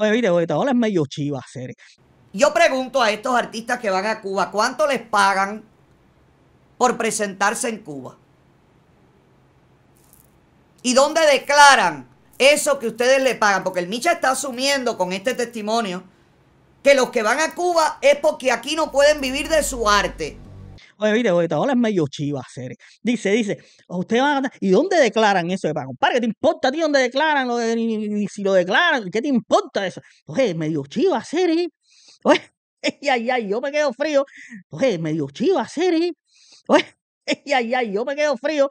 Oye, mire, ahora medio chiva Yo pregunto a estos artistas que van a Cuba, ¿cuánto les pagan por presentarse en Cuba? ¿Y dónde declaran eso que ustedes le pagan? Porque el Micha está asumiendo con este testimonio que los que van a Cuba es porque aquí no pueden vivir de su arte. Oye, mire, esta ahora es medio chiva hacer. Dice, dice, usted va ¿Y dónde declaran eso? Para ¿qué te importa a ti dónde declaran? Lo si lo declaran, ¿qué te importa eso? Oye, medio chiva hacer. ¿eh? Oye, ay, ay, yo me quedo frío. Oye, medio chiva hacer. ¿eh? Oye, ay, ay, yo me quedo frío.